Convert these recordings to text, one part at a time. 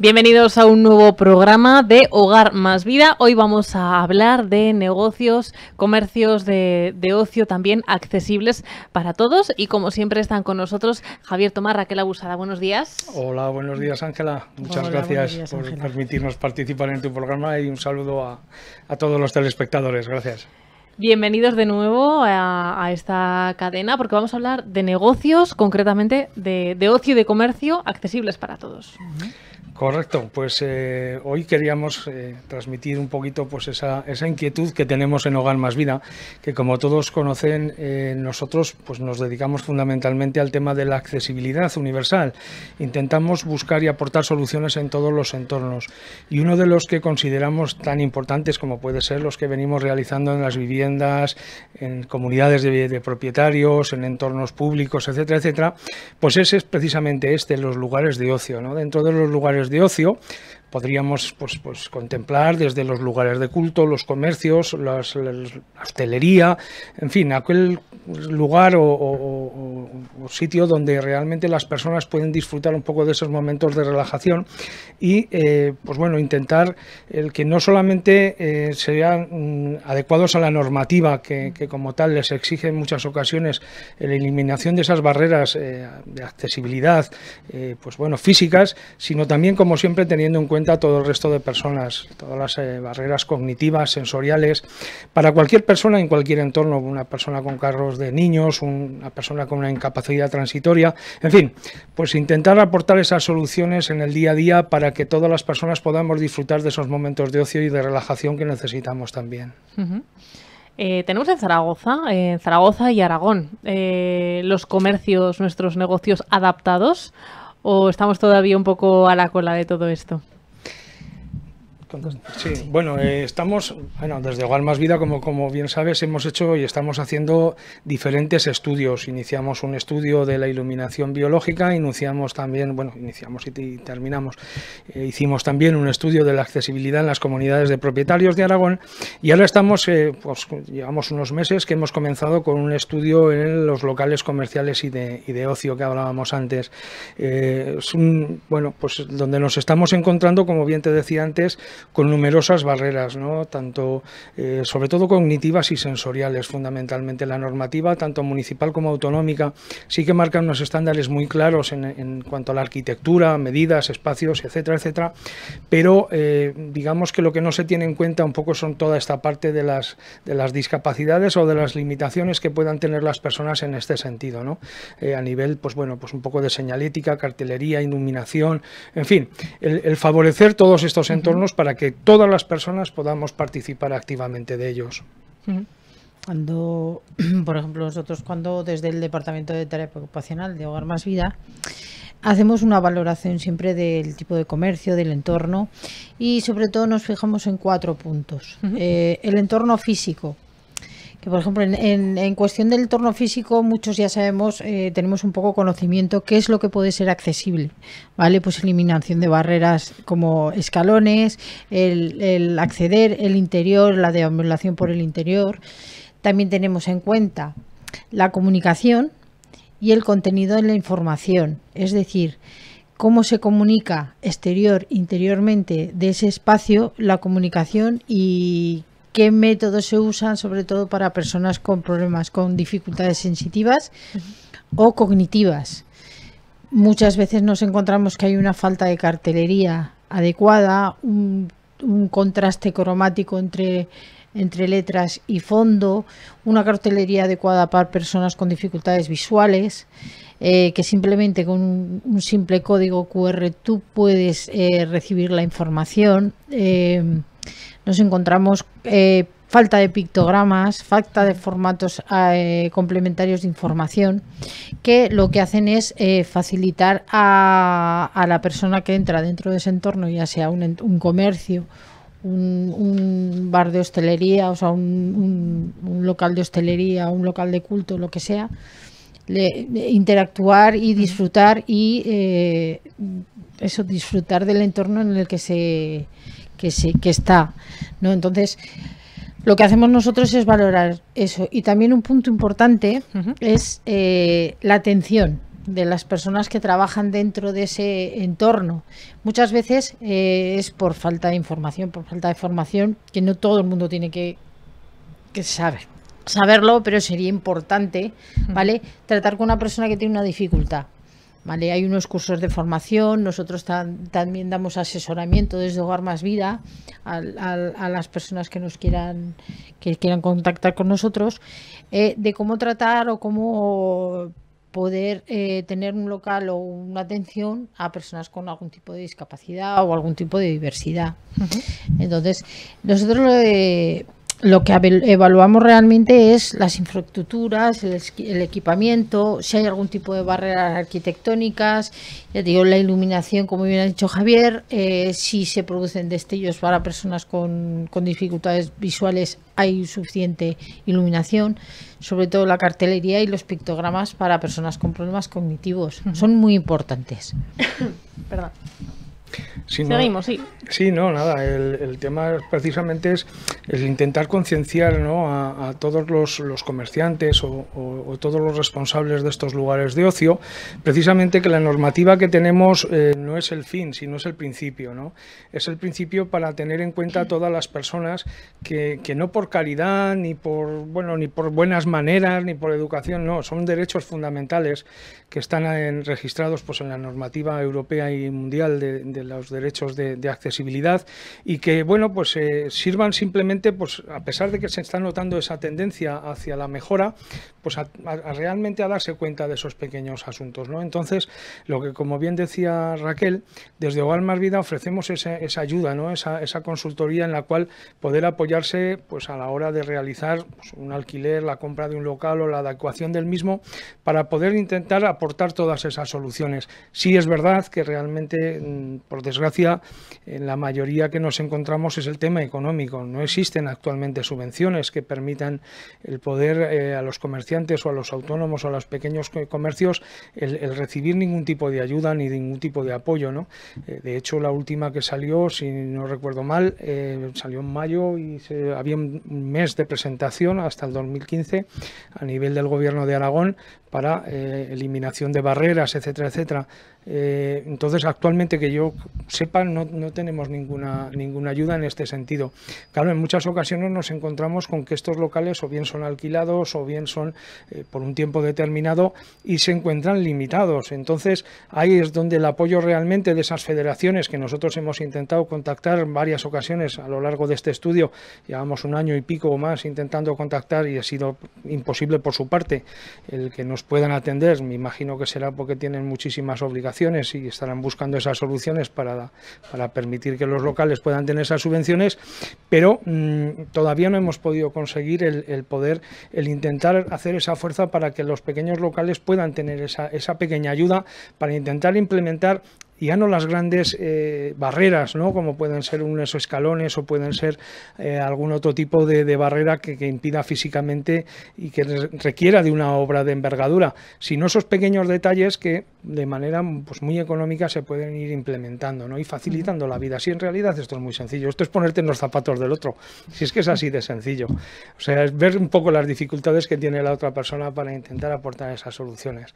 Bienvenidos a un nuevo programa de Hogar más Vida. Hoy vamos a hablar de negocios, comercios de, ocio también accesibles para todos. Y como siempre están con nosotros Javier Tomás, Raquel Abusada. Buenos días. Hola, buenos días Ángela. Muchas gracias por permitirnos participar en tu programa y un saludo a, todos los telespectadores. Gracias. Bienvenidos de nuevo a, esta cadena porque vamos a hablar de negocios, concretamente de, ocio y de comercio accesibles para todos. Correcto, pues eh, hoy queríamos eh, transmitir un poquito pues esa, inquietud que tenemos en Hogar Más Vida, que como todos conocen, eh, nosotros pues nos dedicamos fundamentalmente al tema de la accesibilidad universal. Intentamos buscar y aportar soluciones en todos los entornos. Y uno de los que consideramos tan importantes como puede ser los que venimos realizando en las viviendas, en comunidades de, propietarios, en entornos públicos, etcétera, etcétera, pues ese es precisamente este, los lugares de ocio. ¿no? Dentro de los lugares de ocio podríamos pues, pues, contemplar desde los lugares de culto, los comercios, las, la hostelería, en fin, aquel lugar o, sitio donde realmente las personas pueden disfrutar un poco de esos momentos de relajación y, eh, pues bueno, intentar el que no solamente eh, sean mm, adecuados a la normativa que, como tal les exige en muchas ocasiones la eliminación de esas barreras eh, de accesibilidad, pues bueno, físicas, sino también como siempre teniendo en cuenta todo el resto de personas, todas las eh, barreras cognitivas, sensoriales, para cualquier persona en cualquier entorno, una persona con carros de niños, una persona con una incapacidad transitoria, en fin, pues intentar aportar esas soluciones en el día a día para que todas las personas podamos disfrutar de esos momentos de ocio y de relajación que necesitamos también. Eh, tenemos en Zaragoza, en Zaragoza y Aragón, eh, los comercios, nuestros negocios adaptados, o estamos todavía un poco a la cola de todo esto? Sí, bueno, eh, estamos, bueno, desde Hogar Más Vida, como, como bien sabes, hemos hecho y estamos haciendo diferentes estudios. Iniciamos un estudio de la iluminación biológica, iniciamos también, bueno, iniciamos y, terminamos, eh, hicimos también un estudio de la accesibilidad en las comunidades de propietarios de Aragón y ahora estamos, eh, pues llevamos unos meses que hemos comenzado con un estudio en los locales comerciales y de, y de ocio que hablábamos antes. bueno, pues donde nos estamos encontrando, como bien te decía antes, con numerosas barreras, ¿no? tanto, eh, sobre todo cognitivas y sensoriales, fundamentalmente. La normativa, tanto municipal como autonómica, sí que marca unos estándares muy claros en, cuanto a la arquitectura, medidas, espacios, etcétera, etcétera, pero eh, digamos que lo que no se tiene en cuenta un poco son toda esta parte de las, de las discapacidades o de las limitaciones que puedan tener las personas en este sentido, ¿no? Eh, a nivel, pues bueno, pues un poco de señalética, cartelería, iluminación, en fin, el, favorecer todos estos entornos para para que todas las personas podamos participar activamente de ellos. Cuando, por ejemplo, nosotros cuando desde el Departamento de Tarea Ocupacional de Hogar Más Vida hacemos una valoración siempre del tipo de comercio, del entorno y sobre todo nos fijamos en cuatro puntos. Eh, el entorno físico, que por ejemplo en, cuestión del entorno físico muchos ya sabemos, eh, tenemos un poco conocimiento qué es lo que puede ser accesible, ¿vale? Pues eliminación de barreras como escalones, el, el acceder, el interior, la deambulación por el interior. También tenemos en cuenta la comunicación y el contenido de la información, es decir, cómo se comunica exterior, interiormente de ese espacio, la comunicación y qué métodos se usan, sobre todo para personas con problemas, con dificultades sensitivas o cognitivas. Muchas veces nos encontramos que hay una falta de cartelería adecuada, un, contraste cromático entre entre letras y fondo, una cartelería adecuada para personas con dificultades visuales, eh, que simplemente con un, simple código QR tú puedes eh, recibir la información. Eh, nos encontramos eh, falta de pictogramas, falta de formatos eh, complementarios de información, que lo que hacen es eh, facilitar a, la persona que entra dentro de ese entorno, ya sea un, comercio, un, bar de hostelería, o sea, un, local de hostelería, un local de culto, lo que sea, interactuar y disfrutar y eso, disfrutar del entorno en el que se que, sí, que está. ¿no? Entonces, lo que hacemos nosotros es valorar eso. Y también un punto importante es eh, la atención de las personas que trabajan dentro de ese entorno. Muchas veces eh, es por falta de información, por falta de formación, que no todo el mundo tiene que, que saber, saberlo, pero sería importante, ¿vale? Tratar con una persona que tiene una dificultad. Hay unos cursos de formación, nosotros también damos asesoramiento desde Hogar Más Vida a, las personas que nos quieran, que quieran contactar con nosotros, eh, de cómo tratar o cómo poder eh, tener un local o una atención a personas con algún tipo de discapacidad o algún tipo de diversidad. Entonces, nosotros lo de lo que evaluamos realmente es las infraestructuras, el, equipamiento, si hay algún tipo de barreras arquitectónicas, ya digo, la iluminación, como bien ha dicho Javier, eh, si se producen destellos para personas con, dificultades visuales, hay suficiente iluminación, sobre todo la cartelería y los pictogramas para personas con problemas cognitivos. Son muy importantes. Sí, no, sí. Sí, no, nada. El, tema precisamente es el intentar concienciar a, todos los, comerciantes o, todos los responsables de estos lugares de ocio, precisamente que la normativa que tenemos eh, no es el fin, sino es el principio. ¿no? Es el principio para tener en cuenta a todas las personas que, no por calidad, ni por, bueno, ni por buenas maneras, ni por educación, no, son derechos fundamentales que están registrados pues, en la normativa europea y mundial de de los derechos de, accesibilidad y que, bueno, pues eh, sirvan simplemente, pues a pesar de que se está notando esa tendencia hacia la mejora, pues a, realmente a darse cuenta de esos pequeños asuntos, ¿no? Entonces, lo que, como bien decía Raquel, desde Hogar Más Vida ofrecemos esa, ayuda, ¿no? Esa, consultoría en la cual poder apoyarse, pues a la hora de realizar pues, un alquiler, la compra de un local o la adecuación del mismo, para poder intentar aportar todas esas soluciones. Sí es verdad que realmente mm, por desgracia, en la mayoría que nos encontramos es el tema económico. No existen actualmente subvenciones que permitan el poder eh, a los comerciantes o a los autónomos o a los pequeños comercios el, recibir ningún tipo de ayuda ni ningún tipo de apoyo. Eh, de hecho, la última que salió, si no recuerdo mal, eh, salió en mayo y había un mes de presentación hasta el 2015 a nivel del gobierno de Aragón para eliminación de barreras, etcétera, etcétera. Eh, entonces, actualmente que yo sepa, no, tenemos ninguna, ninguna ayuda en este sentido. Claro, en muchas ocasiones nos encontramos con que estos locales o bien son alquilados o bien son eh, por un tiempo determinado y se encuentran limitados. Entonces, ahí es donde el apoyo realmente de esas federaciones que nosotros hemos intentado contactar en varias ocasiones a lo largo de este estudio, llevamos un año y pico o más intentando contactar y ha sido imposible por su parte el que nos puedan atender. Me imagino que será porque tienen muchísimas obligaciones y estarán buscando esas soluciones para, para permitir que los locales puedan tener esas subvenciones, pero mm, todavía no hemos podido conseguir el, poder, el intentar hacer esa fuerza para que los pequeños locales puedan tener esa, pequeña ayuda para intentar implementar ya no las grandes eh, barreras, ¿no? como pueden ser unos escalones o pueden ser eh, algún otro tipo de, barrera que, impida físicamente y que requiera de una obra de envergadura, sino esos pequeños detalles que de manera pues, muy económica se pueden ir implementando ¿no? y facilitando la vida. Si en realidad esto es muy sencillo, esto es ponerte en los zapatos del otro, si es que es así de sencillo. O sea, es ver un poco las dificultades que tiene la otra persona para intentar aportar esas soluciones.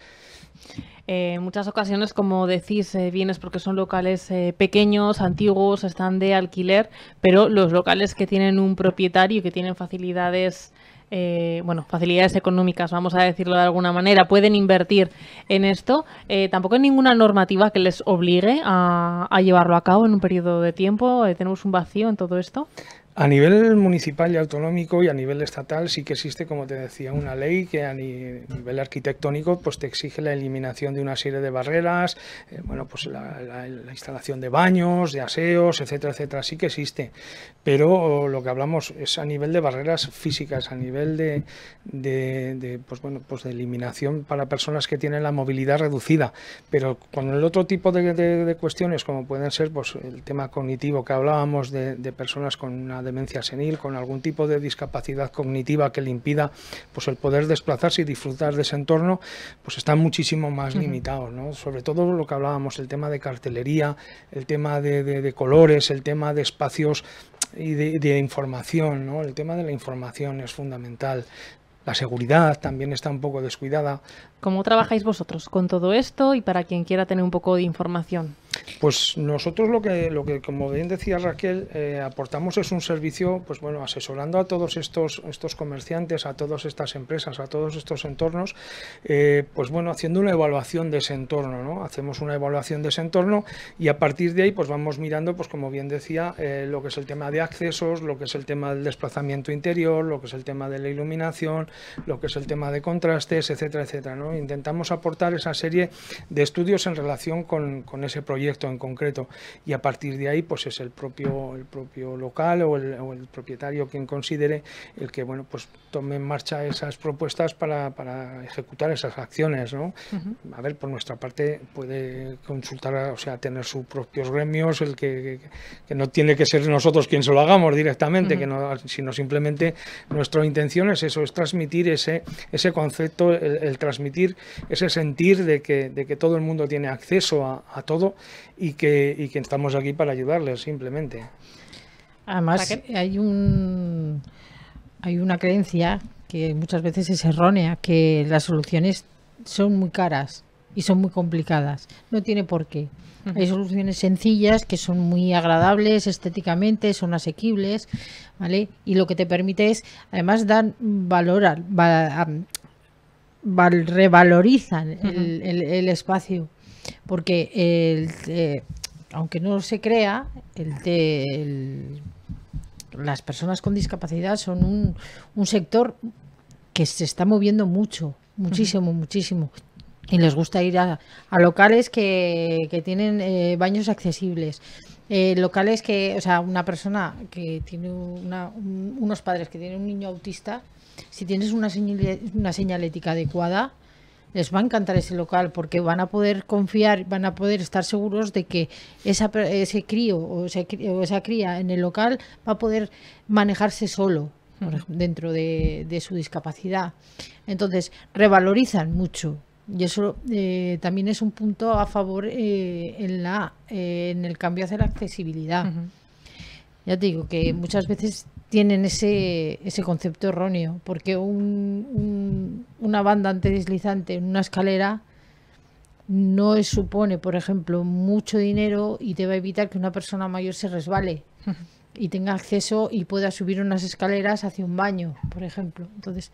Eh, en muchas ocasiones, como decís, vienes eh, porque son locales eh, pequeños, antiguos, están de alquiler, pero los locales que tienen un propietario y que tienen facilidades eh, bueno, facilidades económicas, vamos a decirlo de alguna manera, pueden invertir en esto. Eh, tampoco hay ninguna normativa que les obligue a, a, llevarlo a cabo en un periodo de tiempo. Eh, ¿Tenemos un vacío en todo esto? A nivel municipal y autonómico y a nivel estatal sí que existe, como te decía, una ley que a nivel arquitectónico pues te exige la eliminación de una serie de barreras, eh, bueno, pues la, instalación de baños, de aseos, etcétera, etcétera, sí que existe. Pero lo que hablamos es a nivel de barreras físicas, a nivel de, de, pues bueno, pues de eliminación para personas que tienen la movilidad reducida. Pero con el otro tipo de, cuestiones, como pueden ser pues el tema cognitivo que hablábamos de personas con una demencia senil, con algún tipo de discapacidad cognitiva que le impida pues, el poder desplazarse y disfrutar de ese entorno, pues están muchísimo más limitados, ¿no? Sobre todo lo que hablábamos, el tema de cartelería, el tema de, colores, el tema de espacios y de, información, ¿no? El tema de la información es fundamental. La seguridad también está un poco descuidada. ¿Cómo trabajáis vosotros con todo esto y para quien quiera tener un poco de información? Pues nosotros lo que, lo que como bien decía Raquel, eh, aportamos es un servicio, pues bueno, asesorando a todos estos, estos comerciantes, a todas estas empresas, a todos estos entornos, eh, pues bueno, haciendo una evaluación de ese entorno, ¿no? Hacemos una evaluación de ese entorno y a partir de ahí, pues vamos mirando, pues como bien decía, eh, lo que es el tema de accesos, lo que es el tema del desplazamiento interior, lo que es el tema de la iluminación, lo que es el tema de contrastes, etcétera, etcétera, ¿no? Intentamos aportar esa serie de estudios en relación con, con ese proyecto concreto. Y a partir de ahí, pues es el propio, el propio local o el, propietario quien considere el que, bueno, pues tome en marcha esas propuestas para, para ejecutar esas acciones, ¿no? A ver, por nuestra parte puede consultar, o sea, tener sus propios gremios, el que, no tiene que ser nosotros quien se lo hagamos directamente, que no, sino simplemente nuestra intención es eso, es transmitir ese, ese concepto, el, transmitir ese sentir de que, de que todo el mundo tiene acceso a, a todo y que, estamos aquí para ayudarles simplemente. Además, hay un hay una creencia que muchas veces es errónea, que las soluciones son muy caras y son muy complicadas. No tiene por qué. Hay soluciones sencillas que son muy agradables estéticamente, son asequibles, ¿vale? Y lo que te permite es, además, dar valor, al revalorizan el, el, espacio porque aunque no se crea, el las personas con discapacidad son un, sector que se está moviendo mucho, muchísimo, muchísimo. Y les gusta ir a, locales que, tienen eh, baños accesibles. Eh, locales que, o sea, una persona que tiene unos padres que tienen un niño autista, si tienes una señalética adecuada, les va a encantar ese local porque van a poder confiar, van a poder estar seguros de que ese crío o, esa cría en el local va a poder manejarse solo dentro de, su discapacidad. Entonces, revalorizan mucho y eso eh, también es un punto a favor eh, en, la, eh, en el cambio hacia la accesibilidad. Ya te digo que muchas veces tienen ese, ese concepto erróneo, porque una banda antideslizante en una escalera no supone, por ejemplo, mucho dinero y te va a evitar que una persona mayor se resbale y tenga acceso y pueda subir unas escaleras hacia un baño, por ejemplo. Entonces,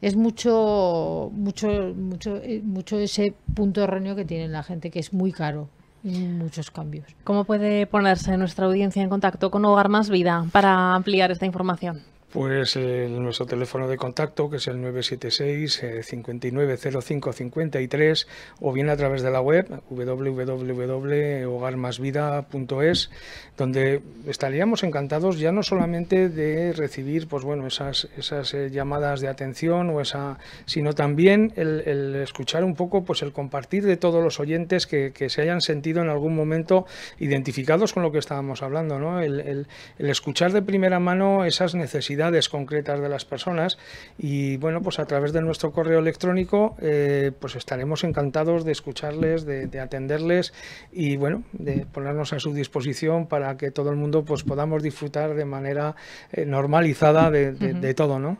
es mucho, mucho, mucho, eh, mucho ese punto erróneo que tiene la gente, que es muy caro. Muchos cambios. ¿Cómo puede ponerse nuestra audiencia en contacto con Hogar Más Vida para ampliar esta información? Pues nuestro teléfono de contacto, que es el 976-590553, eh, o bien a través de la web www.hogarmasvida.es, donde estaríamos encantados ya no solamente de recibir pues bueno, esas, esas eh, llamadas de atención, o esa, sino también el, escuchar un poco, pues el compartir de todos los oyentes que, se hayan sentido en algún momento identificados con lo que estábamos hablando, ¿no? el escuchar de primera mano esas necesidades concretas de las personas y bueno, pues a través de nuestro correo electrónico eh, pues estaremos encantados de escucharles, de, atenderles y bueno, de ponernos a su disposición para que todo el mundo pues podamos disfrutar de manera eh, normalizada de, todo, ¿no?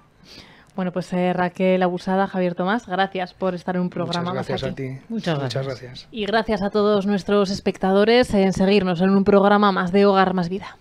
Bueno, pues eh, Raquel Abusada, Javier Tomás, gracias por estar en un programa Muchas gracias a ti. Muchas gracias. Y gracias a todos nuestros espectadores en seguirnos en un programa más de Hogar, más Vida.